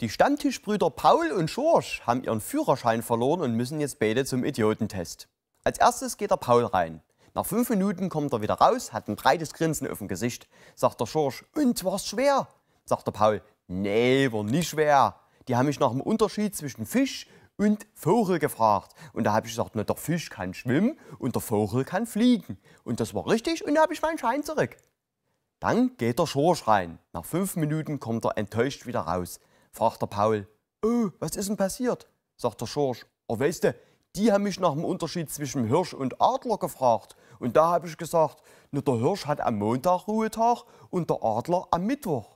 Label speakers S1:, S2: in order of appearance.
S1: Die Stammtischbrüder Paul und Schorsch haben ihren Führerschein verloren und müssen jetzt beide zum Idiotentest. Als erstes geht der Paul rein. Nach fünf Minuten kommt er wieder raus, hat ein breites Grinsen auf dem Gesicht. Sagt der Schorsch, und war's schwer? Sagt der Paul, nee, war nicht schwer. Die haben mich nach dem Unterschied zwischen Fisch und Vogel gefragt. Und da habe ich gesagt, na, der Fisch kann schwimmen und der Vogel kann fliegen. Und das war richtig und da habe ich meinen Schein zurück. Dann geht der Schorsch rein. Nach fünf Minuten kommt er enttäuscht wieder raus fragt der Paul. Oh, was ist denn passiert? sagt der Schorsch. Oh, weißt du, die haben mich nach dem Unterschied zwischen Hirsch und Adler gefragt. Und da habe ich gesagt, nur der Hirsch hat am Montag Ruhetag und der Adler am Mittwoch.